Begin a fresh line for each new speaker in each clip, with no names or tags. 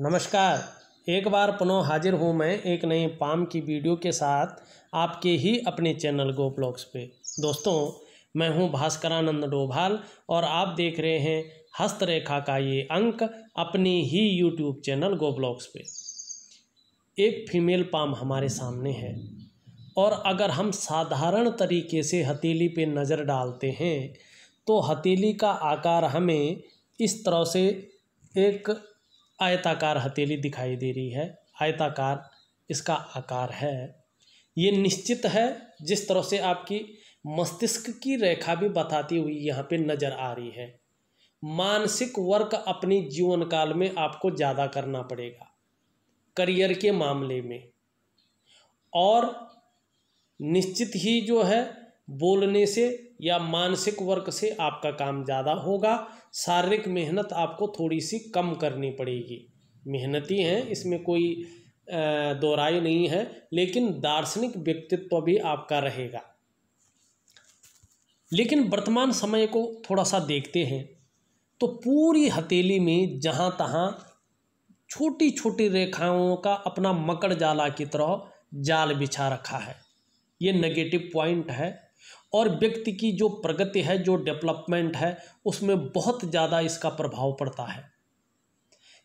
नमस्कार एक बार पुनः हाजिर हूँ मैं एक नए पाम की वीडियो के साथ आपके ही अपने चैनल गो ब्लॉग्स पे दोस्तों मैं हूँ भास्करानंद डोभाल और आप देख रहे हैं हस्तरेखा का ये अंक अपने ही यूट्यूब चैनल गो ब्लॉग्स पे एक फीमेल पाम हमारे सामने है और अगर हम साधारण तरीके से हथेली पे नज़र डालते हैं तो हथेली का आकार हमें इस तरह से एक आयताकार हथेली दिखाई दे रही है आयताकार इसका आकार है ये निश्चित है जिस तरह से आपकी मस्तिष्क की रेखा भी बताती हुई यहाँ पे नज़र आ रही है मानसिक वर्क अपनी जीवन काल में आपको ज़्यादा करना पड़ेगा करियर के मामले में और निश्चित ही जो है बोलने से या मानसिक वर्क से आपका काम ज़्यादा होगा शारीरिक मेहनत आपको थोड़ी सी कम करनी पड़ेगी मेहनती हैं इसमें कोई दोराई नहीं है लेकिन दार्शनिक व्यक्तित्व भी आपका रहेगा लेकिन वर्तमान समय को थोड़ा सा देखते हैं तो पूरी हथेली में जहाँ तहाँ छोटी छोटी रेखाओं का अपना मकड़ जाला की तरह जाल बिछा रखा है ये नेगेटिव पॉइंट है और व्यक्ति की जो प्रगति है जो डेवलपमेंट है उसमें बहुत ज़्यादा इसका प्रभाव पड़ता है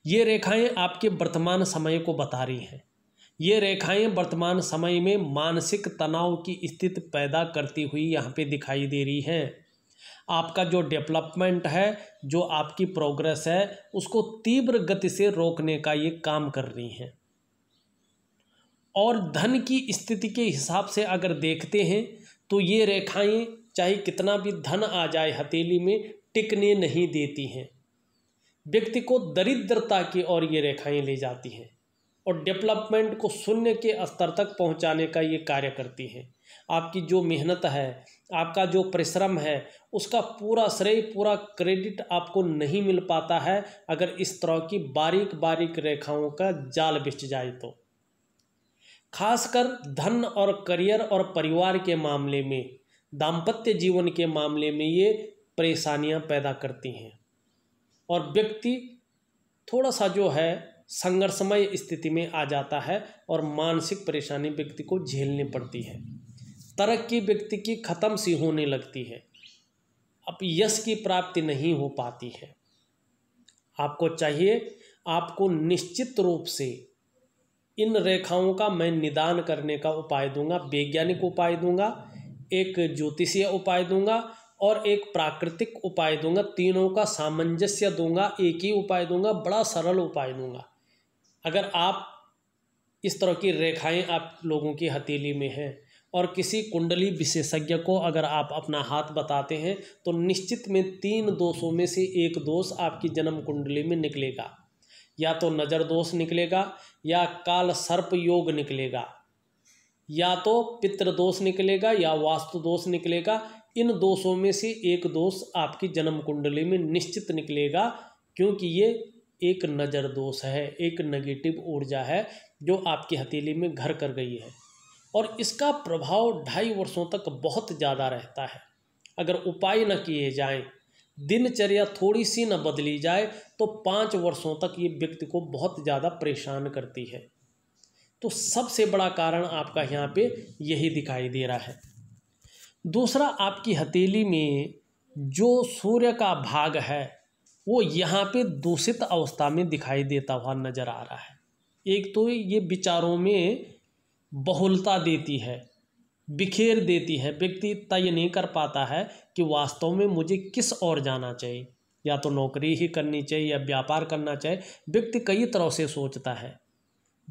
ये रेखाएं आपके वर्तमान समय को बता रही हैं ये रेखाएं वर्तमान समय में मानसिक तनाव की स्थिति पैदा करती हुई यहाँ पे दिखाई दे रही हैं आपका जो डेवलपमेंट है जो आपकी प्रोग्रेस है उसको तीव्र गति से रोकने का ये काम कर रही हैं और धन की स्थिति के हिसाब से अगर देखते हैं तो ये रेखाएं चाहे कितना भी धन आ जाए हथेली में टिकने नहीं देती हैं व्यक्ति को दरिद्रता की ओर ये रेखाएं ले जाती हैं और डेवलपमेंट को शून्य के स्तर तक पहुंचाने का ये कार्य करती हैं आपकी जो मेहनत है आपका जो परिश्रम है उसका पूरा श्रेय पूरा क्रेडिट आपको नहीं मिल पाता है अगर इस तरह की बारीक बारीक रेखाओं का जाल बिछ जाए तो खासकर धन और करियर और परिवार के मामले में दाम्पत्य जीवन के मामले में ये परेशानियां पैदा करती हैं और व्यक्ति थोड़ा सा जो है संघर्षमय स्थिति में आ जाता है और मानसिक परेशानी व्यक्ति को झेलनी पड़ती है तरक्की व्यक्ति की ख़त्म सी होने लगती है अब यश की प्राप्ति नहीं हो पाती है आपको चाहिए आपको निश्चित रूप से इन रेखाओं का मैं निदान करने का उपाय दूंगा वैज्ञानिक उपाय दूंगा एक ज्योतिषीय उपाय दूंगा और एक प्राकृतिक उपाय दूंगा तीनों का सामंजस्य दूंगा एक ही उपाय दूंगा बड़ा सरल उपाय दूंगा अगर आप इस तरह की रेखाएं आप लोगों की हथेली में हैं और किसी कुंडली विशेषज्ञ को अगर आप अपना हाथ बताते हैं तो निश्चित में तीन दोषों में से एक दोष आपकी जन्म कुंडली में निकलेगा या तो नज़र दोष निकलेगा या काल सर्प योग निकलेगा या तो पित्र दोष निकलेगा या वास्तु दोष निकलेगा इन दोषों में से एक दोष आपकी जन्म कुंडली में निश्चित निकलेगा क्योंकि ये एक नज़र दोष है एक नेगेटिव ऊर्जा है जो आपकी हथेली में घर कर गई है और इसका प्रभाव ढाई वर्षों तक बहुत ज़्यादा रहता है अगर उपाय न किए जाएं दिनचर्या थोड़ी सी न बदली जाए तो पाँच वर्षों तक ये व्यक्ति को बहुत ज़्यादा परेशान करती है तो सबसे बड़ा कारण आपका यहाँ पे यही दिखाई दे रहा है दूसरा आपकी हथेली में जो सूर्य का भाग है वो यहाँ पे दूषित अवस्था में दिखाई देता हुआ नज़र आ रहा है एक तो ये विचारों में बहुलता देती है बिखेर देती है व्यक्ति तय नहीं कर पाता है कि वास्तव में मुझे किस ओर जाना चाहिए या तो नौकरी ही करनी चाहिए या व्यापार करना चाहिए व्यक्ति कई तरह से सोचता है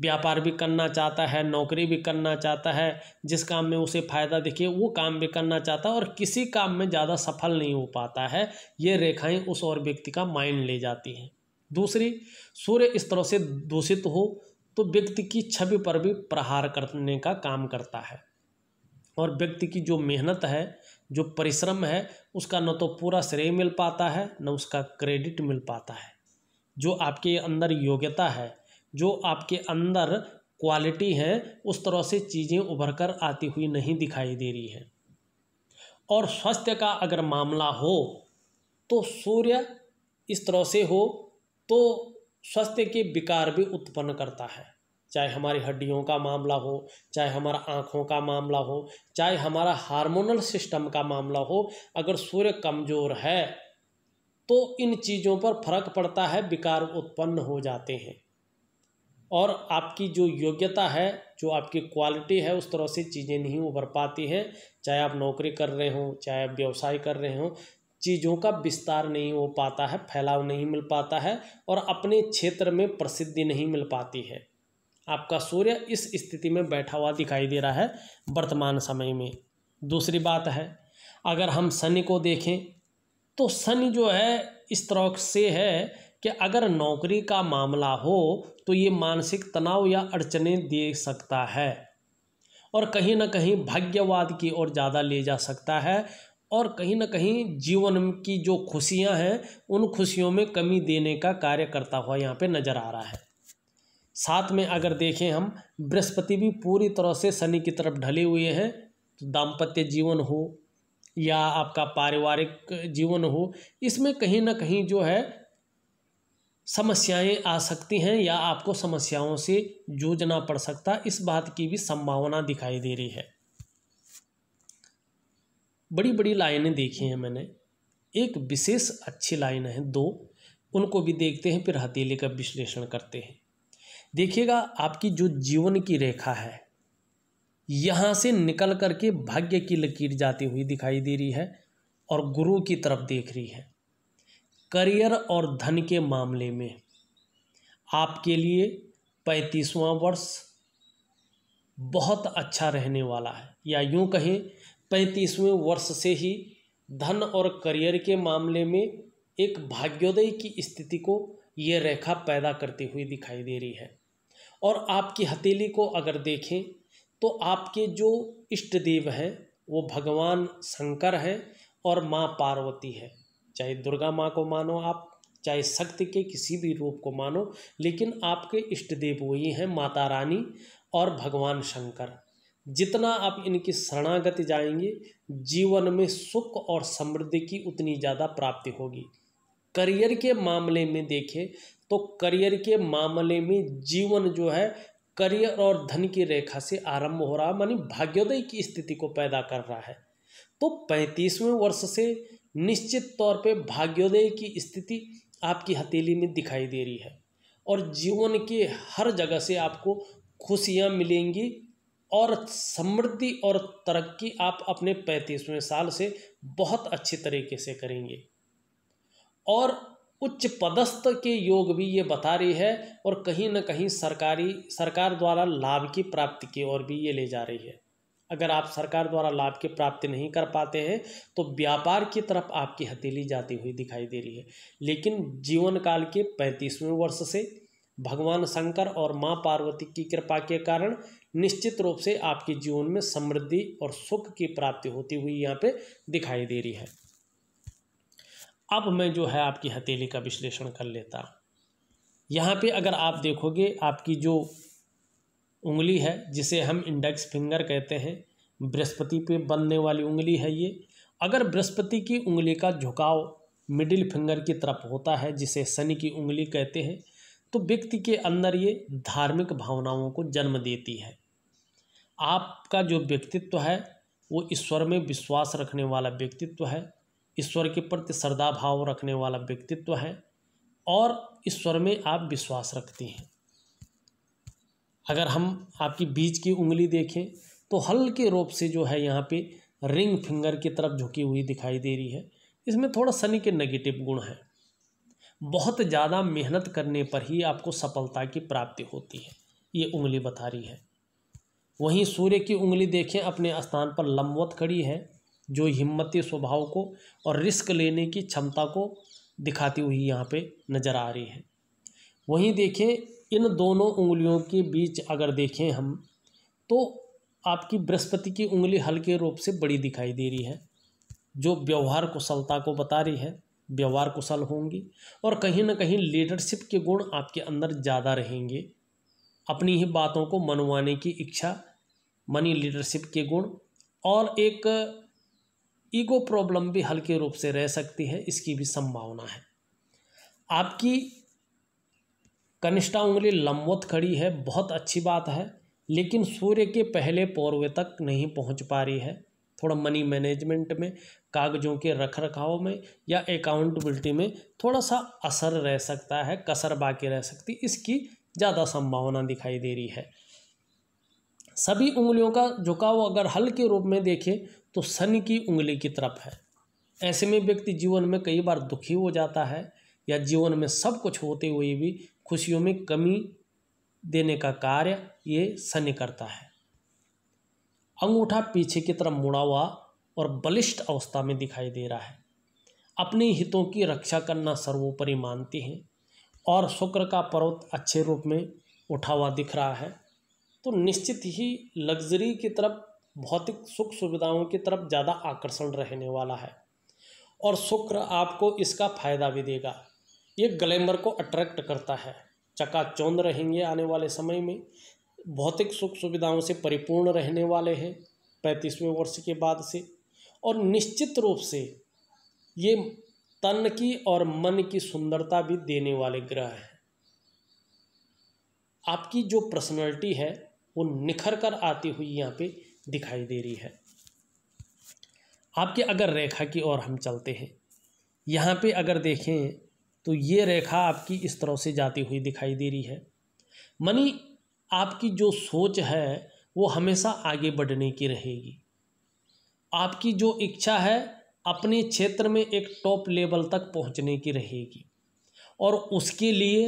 व्यापार भी करना चाहता है नौकरी भी करना चाहता है जिस काम में उसे फ़ायदा दिखे वो काम भी करना चाहता है और किसी काम में ज़्यादा सफल नहीं हो पाता है ये रेखाएं उस और व्यक्ति का माइंड ले जाती हैं दूसरी सूर्य इस तरह से दूषित हो तो व्यक्ति की छवि पर भी प्रहार करने का काम करता है और व्यक्ति की जो मेहनत है जो परिश्रम है उसका न तो पूरा श्रेय मिल पाता है न उसका क्रेडिट मिल पाता है जो आपके अंदर योग्यता है जो आपके अंदर क्वालिटी है उस तरह से चीज़ें उभर कर आती हुई नहीं दिखाई दे रही हैं और स्वास्थ्य का अगर मामला हो तो सूर्य इस तरह से हो तो स्वास्थ्य के विकार भी उत्पन्न करता है चाहे हमारी हड्डियों का मामला हो चाहे हमारा आँखों का मामला हो चाहे हमारा हार्मोनल सिस्टम का मामला हो अगर सूर्य कमज़ोर है तो इन चीज़ों पर फर्क पड़ता है विकार उत्पन्न हो जाते हैं और आपकी जो योग्यता है जो आपकी क्वालिटी है उस तरह से चीज़ें नहीं उभर पाती हैं चाहे आप नौकरी कर रहे हों चाहे आप व्यवसाय कर रहे हों चीज़ों का विस्तार नहीं हो पाता है फैलाव नहीं मिल पाता है और अपने क्षेत्र में प्रसिद्धि नहीं मिल पाती है आपका सूर्य इस स्थिति में बैठा हुआ दिखाई दे रहा है वर्तमान समय में दूसरी बात है अगर हम शनि को देखें तो शनि जो है इस तरह से है कि अगर नौकरी का मामला हो तो ये मानसिक तनाव या अड़चने दे सकता है और कहीं ना कहीं भाग्यवाद की ओर ज़्यादा ले जा सकता है और कहीं ना कहीं जीवन की जो खुशियां हैं उन खुशियों में कमी देने का कार्य करता हुआ यहाँ पे नज़र आ रहा है साथ में अगर देखें हम बृहस्पति भी पूरी तरह से शनि की तरफ ढले हुए हैं तो दाम्पत्य जीवन हो या आपका पारिवारिक जीवन हो इसमें कहीं ना कहीं जो है समस्याएं आ सकती हैं या आपको समस्याओं से जूझना पड़ सकता है इस बात की भी संभावना दिखाई दे रही है बड़ी बड़ी लाइनें देखी हैं मैंने एक विशेष अच्छी लाइन है दो उनको भी देखते हैं फिर हथेली का विश्लेषण करते हैं देखिएगा आपकी जो जीवन की रेखा है यहाँ से निकल करके भाग्य की लकीर जाती हुई दिखाई दे रही है और गुरु की तरफ देख रही है करियर और धन के मामले में आपके लिए पैंतीसवां वर्ष बहुत अच्छा रहने वाला है या यूं कहें पैंतीसवें वर्ष से ही धन और करियर के मामले में एक भाग्योदय की स्थिति को ये रेखा पैदा करती हुई दिखाई दे रही है और आपकी हथेली को अगर देखें तो आपके जो इष्ट देव हैं वो भगवान शंकर हैं और माँ पार्वती है चाहे दुर्गा माँ को मानो आप चाहे शक्ति के किसी भी रूप को मानो लेकिन आपके इष्ट देव वही हैं माता रानी और भगवान शंकर जितना आप इनकी शरणागति जाएंगे जीवन में सुख और समृद्धि की उतनी ज़्यादा प्राप्ति होगी करियर के मामले में देखें तो करियर के मामले में जीवन जो है करियर और धन की रेखा से आरंभ हो रहा मानी भाग्योदय की स्थिति को पैदा कर रहा है तो पैंतीसवें वर्ष से निश्चित तौर पे भाग्योदय की स्थिति आपकी हथेली में दिखाई दे रही है और जीवन के हर जगह से आपको खुशियाँ मिलेंगी और समृद्धि और तरक्की आप अपने पैंतीसवें साल से बहुत अच्छे तरीके से करेंगे और उच्च पदस्थ के योग भी ये बता रही है और कहीं ना कहीं सरकारी सरकार द्वारा लाभ की प्राप्ति की ओर भी ये ले जा रही है अगर आप सरकार द्वारा लाभ की प्राप्ति नहीं कर पाते हैं तो व्यापार की तरफ आपकी हथेली जाती हुई दिखाई दे रही है लेकिन जीवन काल के पैंतीसवें वर्ष से भगवान शंकर और माँ पार्वती की कृपा के कारण निश्चित रूप से आपके जीवन में समृद्धि और सुख की प्राप्ति होती हुई यहाँ पे दिखाई दे रही है अब मैं जो है आपकी हथेली का विश्लेषण कर लेता यहाँ पे अगर आप देखोगे आपकी जो उंगली है जिसे हम इंडेक्स फिंगर कहते हैं बृहस्पति पे बनने वाली उंगली है ये अगर बृहस्पति की उंगली का झुकाव मिडिल फिंगर की तरफ होता है जिसे शनि की उंगली कहते हैं तो व्यक्ति के अंदर ये धार्मिक भावनाओं को जन्म देती है आपका जो व्यक्तित्व है वो ईश्वर में विश्वास रखने वाला व्यक्तित्व है ईश्वर के प्रति श्रद्धा भाव रखने वाला व्यक्तित्व है और ईश्वर में आप विश्वास रखती हैं अगर हम आपकी बीज की उंगली देखें तो हल्के रूप से जो है यहाँ पे रिंग फिंगर की तरफ झुकी हुई दिखाई दे रही है इसमें थोड़ा शनि के नेगेटिव गुण हैं बहुत ज़्यादा मेहनत करने पर ही आपको सफलता की प्राप्ति होती है ये उंगली बता रही है वहीं सूर्य की उंगली देखें अपने स्थान पर लंबवत खड़ी है जो हिम्मती स्वभाव को और रिस्क लेने की क्षमता को दिखाती हुई यहाँ पे नज़र आ रही है वहीं देखें इन दोनों उंगलियों के बीच अगर देखें हम तो आपकी बृहस्पति की उंगली हल्के रूप से बड़ी दिखाई दे रही है जो व्यवहार कुशलता को बता रही है व्यवहार कुशल होंगी और कहीं ना कहीं लीडरशिप के गुण आपके अंदर ज़्यादा रहेंगे अपनी ही बातों को मनवाने की इच्छा मनी लीडरशिप के गुण और एक ईगो प्रॉब्लम भी हल्के रूप से रह सकती है इसकी भी संभावना है आपकी कनिष्ठा उंगली लंबवत खड़ी है बहुत अच्छी बात है लेकिन सूर्य के पहले पौर्व तक नहीं पहुंच पा रही है थोड़ा मनी मैनेजमेंट में कागजों के रख रखाव में या अकाउंटेबिलिटी में थोड़ा सा असर रह सकता है कसर बाकी रह सकती इसकी ज़्यादा संभावना दिखाई दे रही है सभी उंगलियों का झुकाव अगर हल्के रूप में देखें तो शनि की उंगली की तरफ है ऐसे में व्यक्ति जीवन में कई बार दुखी हो जाता है या जीवन में सब कुछ होते हुए भी खुशियों में कमी देने का कार्य ये शनि करता है अंगूठा पीछे की तरफ मुड़ा हुआ और बलिष्ठ अवस्था में दिखाई दे रहा है अपने हितों की रक्षा करना सर्वोपरि मानती हैं और शुक्र का पर्वत अच्छे रूप में उठा हुआ दिख रहा है तो निश्चित ही लग्जरी की तरफ भौतिक सुख सुविधाओं की तरफ ज़्यादा आकर्षण रहने वाला है और शुक्र आपको इसका फायदा भी देगा ये ग्लैमर को अट्रैक्ट करता है चकाचौंध रहेंगे आने वाले समय में भौतिक सुख सुविधाओं से परिपूर्ण रहने वाले हैं पैंतीसवें वर्ष के बाद से और निश्चित रूप से ये तन की और मन की सुंदरता भी देने वाले ग्रह हैं आपकी जो पर्सनैलिटी है वो निखर कर आती हुई यहाँ पे दिखाई दे रही है आपके अगर रेखा की ओर हम चलते हैं यहाँ पे अगर देखें तो ये रेखा आपकी इस तरह से जाती हुई दिखाई दे रही है मनी आपकी जो सोच है वो हमेशा आगे बढ़ने की रहेगी आपकी जो इच्छा है अपने क्षेत्र में एक टॉप लेवल तक पहुँचने की रहेगी और उसके लिए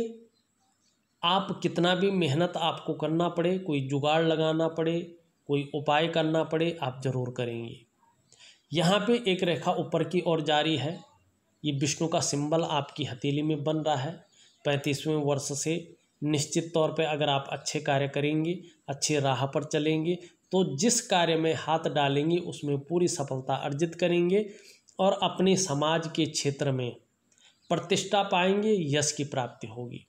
आप कितना भी मेहनत आपको करना पड़े कोई जुगाड़ लगाना पड़े कोई उपाय करना पड़े आप ज़रूर करेंगे यहाँ पे एक रेखा ऊपर की ओर जारी है ये विष्णु का सिंबल आपकी हथेली में बन रहा है पैंतीसवें वर्ष से निश्चित तौर पे अगर आप अच्छे कार्य करेंगे अच्छे राह पर चलेंगे तो जिस कार्य में हाथ डालेंगे उसमें पूरी सफलता अर्जित करेंगे और अपने समाज के क्षेत्र में प्रतिष्ठा पाएंगे यश की प्राप्ति होगी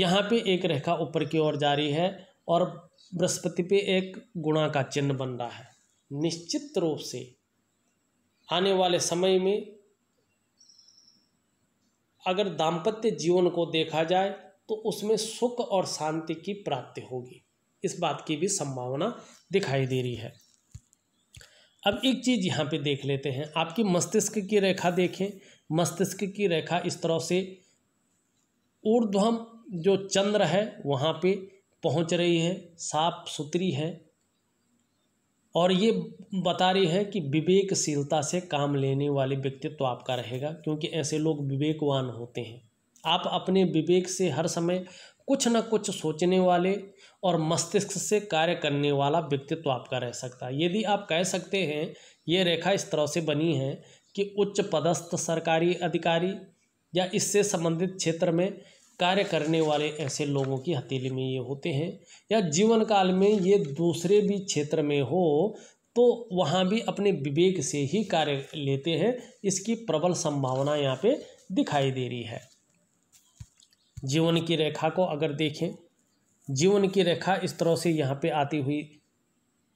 यहाँ पे एक रेखा ऊपर की ओर जारी है और बृहस्पति पे एक गुणा का चिन्ह बन रहा है निश्चित रूप से आने वाले समय में अगर दाम्पत्य जीवन को देखा जाए तो उसमें सुख और शांति की प्राप्ति होगी इस बात की भी संभावना दिखाई दे रही है अब एक चीज़ यहाँ पे देख लेते हैं आपकी मस्तिष्क की रेखा देखें मस्तिष्क की रेखा इस तरह से ऊर्ध्वम जो चंद्र है वहाँ पे पहुंच रही है साफ सुथरी है और ये बता रही है कि विवेकशीलता से काम लेने वाले व्यक्तित्व तो आपका रहेगा क्योंकि ऐसे लोग विवेकवान होते हैं आप अपने विवेक से हर समय कुछ ना कुछ सोचने वाले और मस्तिष्क से कार्य करने वाला व्यक्तित्व तो आपका रह सकता है यदि आप कह सकते हैं ये रेखा इस तरह से बनी है कि उच्च पदस्थ सरकारी अधिकारी या इससे संबंधित क्षेत्र में कार्य करने वाले ऐसे लोगों की हथेली में ये होते हैं या जीवन काल में ये दूसरे भी क्षेत्र में हो तो वहाँ भी अपने विवेक से ही कार्य लेते हैं इसकी प्रबल संभावना यहाँ पे दिखाई दे रही है जीवन की रेखा को अगर देखें जीवन की रेखा इस तरह से यहाँ पे आती हुई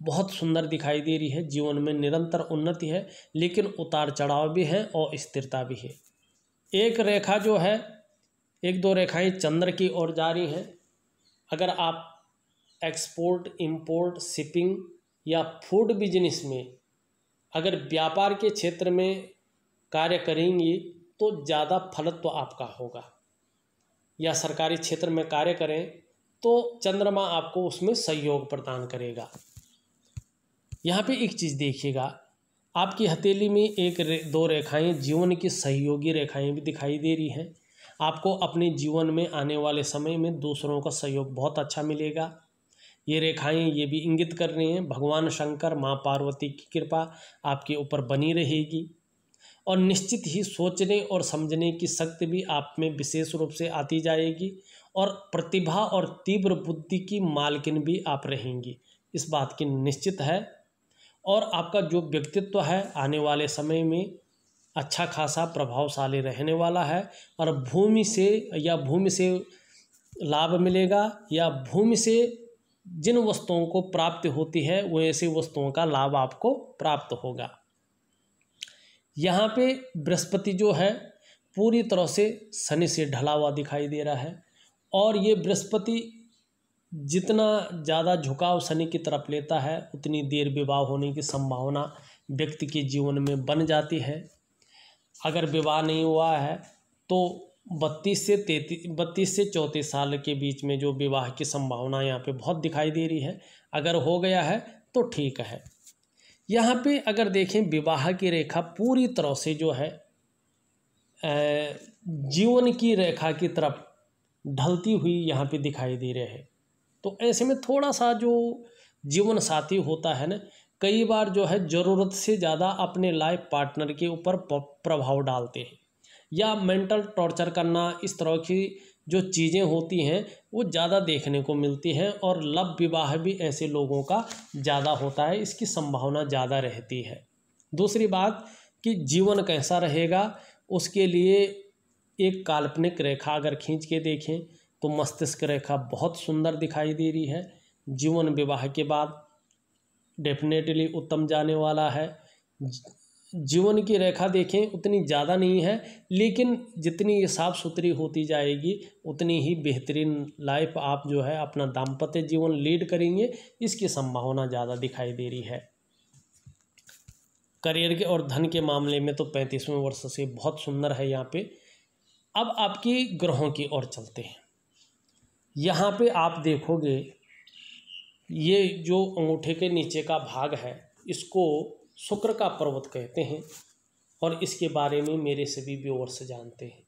बहुत सुंदर दिखाई दे रही है जीवन में निरंतर उन्नति है लेकिन उतार चढ़ाव भी है और स्थिरता भी है एक रेखा जो है एक दो रेखाएं चंद्र की ओर जा रही हैं अगर आप एक्सपोर्ट इंपोर्ट शिपिंग या फूड बिजनेस में अगर व्यापार के क्षेत्र में कार्य करेंगी तो ज़्यादा फलत्व तो आपका होगा या सरकारी क्षेत्र में कार्य करें तो चंद्रमा आपको उसमें सहयोग प्रदान करेगा यहाँ पे एक चीज़ देखिएगा आपकी हथेली में एक रे, दो रेखाएं जीवन की सहयोगी रेखाएं भी दिखाई दे रही हैं आपको अपने जीवन में आने वाले समय में दूसरों का सहयोग बहुत अच्छा मिलेगा ये रेखाएं ये भी इंगित कर रही हैं भगवान शंकर माँ पार्वती की कृपा आपके ऊपर बनी रहेगी और निश्चित ही सोचने और समझने की शक्ति भी आप में विशेष रूप से आती जाएगी और प्रतिभा और तीव्र बुद्धि की मालकिन भी आप रहेंगी इस बात की निश्चित है और आपका जो व्यक्तित्व है आने वाले समय में अच्छा खासा प्रभावशाली रहने वाला है और भूमि से या भूमि से लाभ मिलेगा या भूमि से जिन वस्तुओं को प्राप्त होती है वो ऐसी वस्तुओं का लाभ आपको प्राप्त होगा यहाँ पे बृहस्पति जो है पूरी तरह से शनि से ढला हुआ दिखाई दे रहा है और ये बृहस्पति जितना ज़्यादा झुकाव शनि की तरफ लेता है उतनी देर विवाह होने की संभावना व्यक्ति के जीवन में बन जाती है अगर विवाह नहीं हुआ है तो बत्तीस से तैतीस बत्तीस से चौंतीस साल के बीच में जो विवाह की संभावना यहाँ पे बहुत दिखाई दे रही है अगर हो गया है तो ठीक है यहाँ पे अगर देखें विवाह की रेखा पूरी तरह से जो है जीवन की रेखा की तरफ ढलती हुई यहाँ पे दिखाई दे रहे हैं तो ऐसे में थोड़ा सा जो जीवन साथी होता है ना कई बार जो है ज़रूरत से ज़्यादा अपने लाइफ पार्टनर के ऊपर प्रभाव डालते हैं या मेंटल टॉर्चर करना इस तरह की जो चीज़ें होती हैं वो ज़्यादा देखने को मिलती हैं और लव विवाह भी ऐसे लोगों का ज़्यादा होता है इसकी संभावना ज़्यादा रहती है दूसरी बात कि जीवन कैसा रहेगा उसके लिए एक काल्पनिक रेखा अगर खींच के देखें तो मस्तिष्क रेखा बहुत सुंदर दिखाई दे रही है जीवन विवाह के बाद डेफिनेटली उत्तम जाने वाला है जीवन की रेखा देखें उतनी ज़्यादा नहीं है लेकिन जितनी साफ़ सुथरी होती जाएगी उतनी ही बेहतरीन लाइफ आप जो है अपना दाम्पत्य जीवन लीड करेंगे इसकी संभावना ज़्यादा दिखाई दे रही है करियर के और धन के मामले में तो पैंतीसवें वर्ष से बहुत सुंदर है यहाँ पे अब आपकी ग्रहों की ओर चलते हैं यहाँ पे आप देखोगे ये जो अंगूठे के नीचे का भाग है इसको शुक्र का पर्वत कहते हैं और इसके बारे में मेरे सभी व्यूवर्स जानते हैं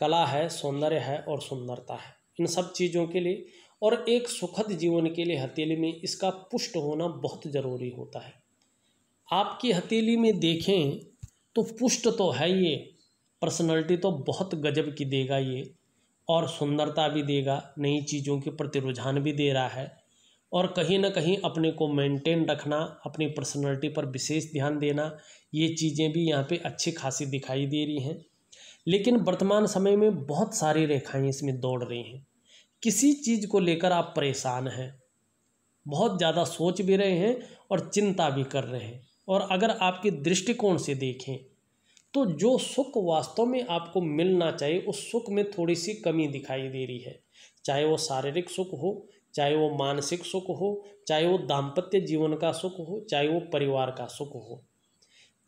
कला है सौंदर्य है और सुंदरता है इन सब चीज़ों के लिए और एक सुखद जीवन के लिए हथेली में इसका पुष्ट होना बहुत ज़रूरी होता है आपकी हथेली में देखें तो पुष्ट तो है ये पर्सनैलिटी तो बहुत गजब की देगा ये और सुंदरता भी देगा नई चीज़ों के प्रति रुझान भी दे रहा है और कहीं ना कहीं अपने को मेंटेन रखना अपनी पर्सनैलिटी पर विशेष ध्यान देना ये चीज़ें भी यहाँ पे अच्छी खासी दिखाई दे रही हैं लेकिन वर्तमान समय में बहुत सारी रेखाएं इसमें दौड़ रही हैं किसी चीज़ को लेकर आप परेशान हैं बहुत ज़्यादा सोच भी रहे हैं और चिंता भी कर रहे हैं और अगर आपके दृष्टिकोण से देखें तो जो सुख वास्तव में आपको मिलना चाहिए उस सुख में थोड़ी सी कमी दिखाई दे रही है चाहे वो शारीरिक सुख हो चाहे वो मानसिक सुख हो चाहे वो दाम्पत्य जीवन का सुख हो चाहे वो परिवार का सुख हो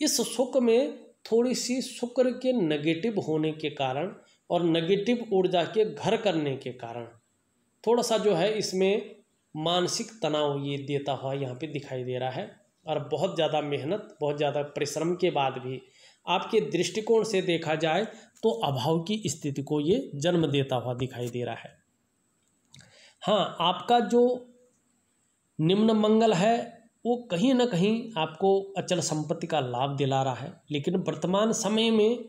इस सुख में थोड़ी सी शुक्र के नेगेटिव होने के कारण और नेगेटिव ऊर्जा के घर करने के कारण थोड़ा सा जो है इसमें मानसिक तनाव ये देता हुआ यहाँ पे दिखाई दे रहा है और बहुत ज़्यादा मेहनत बहुत ज़्यादा परिश्रम के बाद भी आपके दृष्टिकोण से देखा जाए तो अभाव की स्थिति को ये जन्म देता हुआ दिखाई दे रहा है हाँ आपका जो निम्न मंगल है वो कहीं ना कहीं आपको अचल संपत्ति का लाभ दिला रहा है लेकिन वर्तमान समय में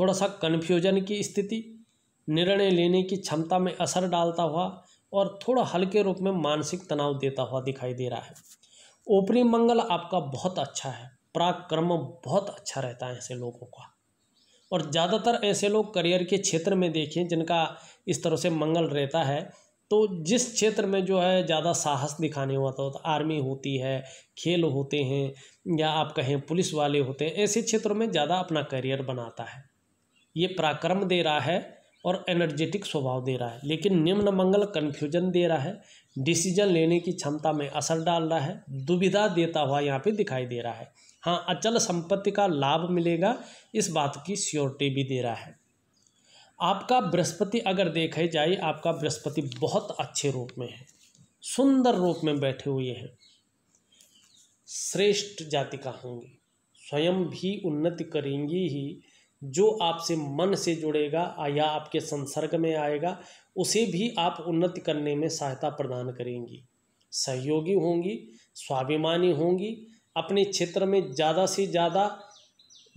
थोड़ा सा कन्फ्यूजन की स्थिति निर्णय लेने की क्षमता में असर डालता हुआ और थोड़ा हल्के रूप में मानसिक तनाव देता हुआ दिखाई दे रहा है ऊपरी मंगल आपका बहुत अच्छा है पराक्रम बहुत अच्छा रहता है ऐसे लोगों का और ज़्यादातर ऐसे लोग करियर के क्षेत्र में देखें जिनका इस तरह से मंगल रहता है तो जिस क्षेत्र में जो है ज़्यादा साहस दिखाने होता है आर्मी होती है खेल होते हैं या आप कहें पुलिस वाले होते हैं ऐसे क्षेत्रों में ज़्यादा अपना करियर बनाता है ये पराक्रम दे रहा है और एनर्जेटिक स्वभाव दे रहा है लेकिन निम्न मंगल कन्फ्यूजन दे रहा है डिसीजन लेने की क्षमता में असर डाल रहा है दुविधा देता हुआ यहाँ पर दिखाई दे रहा है हाँ अचल संपत्ति का लाभ मिलेगा इस बात की श्योरिटी भी दे रहा है आपका बृहस्पति अगर देखा जाए आपका बृहस्पति बहुत अच्छे रूप में है सुंदर रूप में बैठे हुए हैं श्रेष्ठ जाति का होंगे स्वयं भी उन्नति करेंगी ही जो आपसे मन से जुड़ेगा या आपके संसर्ग में आएगा उसे भी आप उन्नति करने में सहायता प्रदान करेंगी सहयोगी होंगी स्वाभिमानी होंगी अपने क्षेत्र में ज़्यादा से ज़्यादा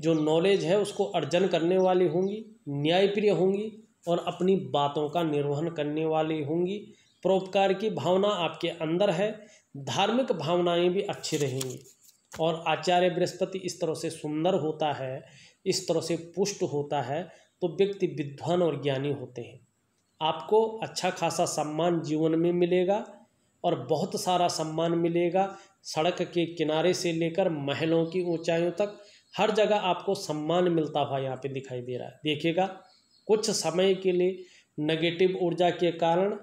जो नॉलेज है उसको अर्जन करने वाली होंगी न्यायप्रिय होंगी और अपनी बातों का निर्वहन करने वाली होंगी परोपकार की भावना आपके अंदर है धार्मिक भावनाएं भी अच्छी रहेंगी और आचार्य बृहस्पति इस तरह से सुंदर होता है इस तरह से पुष्ट होता है तो व्यक्ति विद्वान और ज्ञानी होते हैं आपको अच्छा खासा सम्मान जीवन में मिलेगा और बहुत सारा सम्मान मिलेगा सड़क के किनारे से लेकर महलों की ऊंचाइयों तक हर जगह आपको सम्मान मिलता हुआ यहाँ पे दिखाई दे रहा है देखिएगा कुछ समय के लिए नेगेटिव ऊर्जा के कारण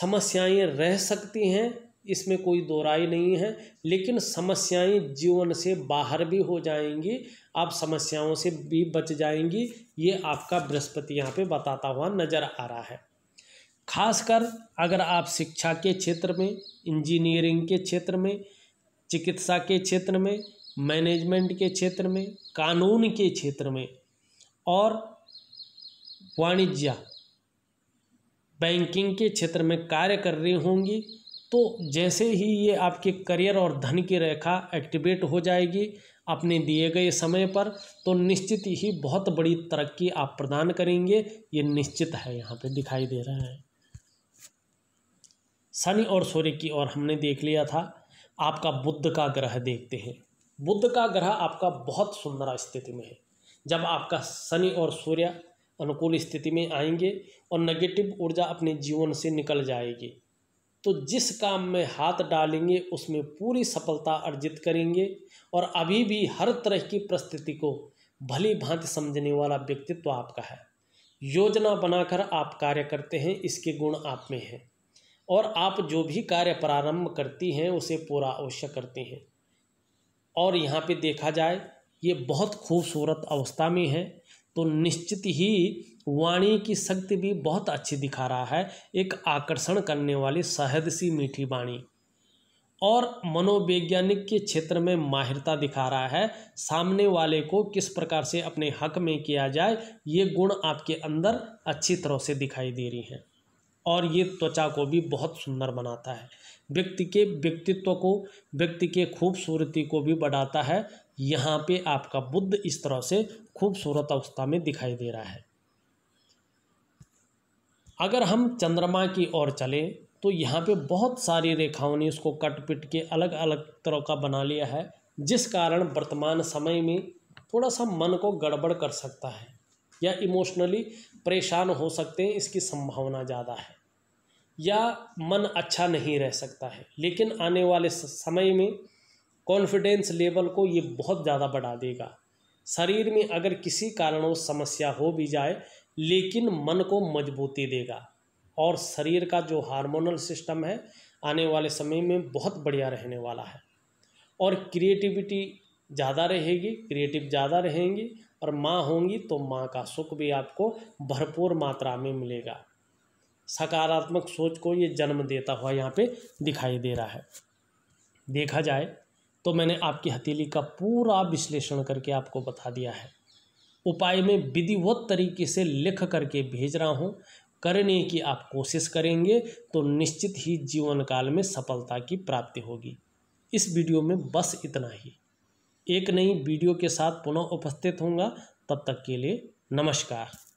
समस्याएं रह सकती हैं इसमें कोई दोराई नहीं है लेकिन समस्याएं जीवन से बाहर भी हो जाएंगी आप समस्याओं से भी बच जाएंगी ये आपका बृहस्पति यहाँ पे बताता हुआ नज़र आ रहा है खासकर अगर आप शिक्षा के क्षेत्र में इंजीनियरिंग के क्षेत्र में चिकित्सा के क्षेत्र में मैनेजमेंट के क्षेत्र में कानून के क्षेत्र में और वाणिज्य बैंकिंग के क्षेत्र में कार्य कर रही होंगी तो जैसे ही ये आपके करियर और धन की रेखा एक्टिवेट हो जाएगी अपने दिए गए समय पर तो निश्चित ही बहुत बड़ी तरक्की आप प्रदान करेंगे ये निश्चित है यहाँ पे दिखाई दे रहा है शनि और सूर्य की ओर हमने देख लिया था आपका बुद्ध का ग्रह देखते हैं बुद्ध का ग्रह आपका बहुत सुंदर स्थिति में है जब आपका शनि और सूर्य अनुकूल स्थिति में आएंगे और नेगेटिव ऊर्जा अपने जीवन से निकल जाएगी तो जिस काम में हाथ डालेंगे उसमें पूरी सफलता अर्जित करेंगे और अभी भी हर तरह की परिस्थिति को भली भांति समझने वाला व्यक्तित्व तो आपका है योजना बनाकर आप कार्य करते हैं इसके गुण आप में हैं और आप जो भी कार्य प्रारंभ करती हैं उसे पूरा अवश्य करती हैं और यहाँ पे देखा जाए ये बहुत खूबसूरत अवस्था में है तो निश्चित ही वाणी की शक्ति भी बहुत अच्छी दिखा रहा है एक आकर्षण करने वाली शहद सी मीठी वाणी और मनोवैज्ञानिक के क्षेत्र में माहिरता दिखा रहा है सामने वाले को किस प्रकार से अपने हक में किया जाए ये गुण आपके अंदर अच्छी तरह से दिखाई दे रही हैं और ये त्वचा को भी बहुत सुंदर बनाता है व्यक्ति के व्यक्तित्व को व्यक्ति के खूबसूरती को भी बढ़ाता है यहाँ पे आपका बुद्ध इस तरह से खूबसूरत अवस्था में दिखाई दे रहा है अगर हम चंद्रमा की ओर चलें तो यहाँ पे बहुत सारी रेखाओं ने इसको कट पिट के अलग अलग तरह का बना लिया है जिस कारण वर्तमान समय में थोड़ा सा मन को गड़बड़ कर सकता है या इमोशनली परेशान हो सकते हैं इसकी संभावना ज़्यादा है या मन अच्छा नहीं रह सकता है लेकिन आने वाले समय में कॉन्फिडेंस लेवल को ये बहुत ज़्यादा बढ़ा देगा शरीर में अगर किसी वो समस्या हो भी जाए लेकिन मन को मजबूती देगा और शरीर का जो हार्मोनल सिस्टम है आने वाले समय में बहुत बढ़िया रहने वाला है और क्रिएटिविटी ज़्यादा रहेगी क्रिएटिव ज़्यादा रहेंगी और माँ होंगी तो माँ का सुख भी आपको भरपूर मात्रा में मिलेगा सकारात्मक सोच को ये जन्म देता हुआ यहाँ पे दिखाई दे रहा है देखा जाए तो मैंने आपकी हथेली का पूरा विश्लेषण करके आपको बता दिया है उपाय में विधिवत तरीके से लिख करके भेज रहा हूँ करने की आप कोशिश करेंगे तो निश्चित ही जीवन काल में सफलता की प्राप्ति होगी इस वीडियो में बस इतना ही एक नई वीडियो के साथ पुनः उपस्थित होंगे तब तक के लिए नमस्कार